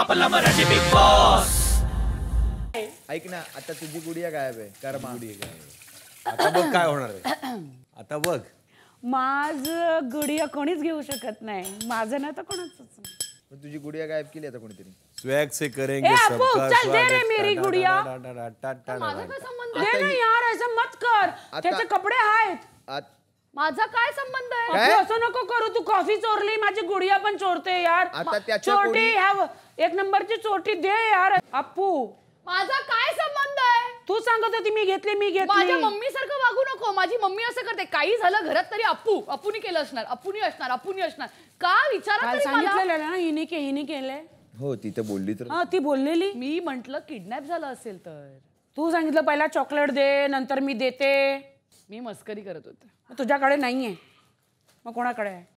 आपला Marathi big boss ऐक ना आता तुझी गुडिया गायब आहे कर्मा आता बघ काय होणार आहे आता बघ माझ गुडिया कोणीच घेऊ शकत नाही माझं ना तर कोणाच पण तुझी गुडिया गायब केली आता कोणीतरी स्वॅग से करेंगे ए, आपू, सबका चल दे रे स्वागत. मेरी गुडिया. टा- टा- टा- टा- टा- दे ना यार ऐसा मत कर त्याचे कपडे आहेत माझा काय संबंध आहे असं नको करू तू कॉफी चोरली माझी गुडिया पण चोरते यार आता त्याच्या चोरटी ह्या एक नंबरची चोरटी दे यार अप्पू माझा काय संबंध आहे तू सांगत होती मी घेतली मी माझ्या घेतली मम्मी सारखं वागू नको माझी मम्मी असं करते काही झालं घरात तरी अप्पू अप्पूनी केलं असणार अप्पूनी असणार अप्पूनी असणार का विचार सांगितलेलं हिने के हिने केलंय हो ती तर बोलली तर ती बोललेली मी म्हंटल किडनॅप झालं असेल तर तू सांगितलं पहिला चॉकलेट दे नंतर मी देते मी मस्करी करत होते तुझ्याकडे नाही आहे मग कोणाकडे आहे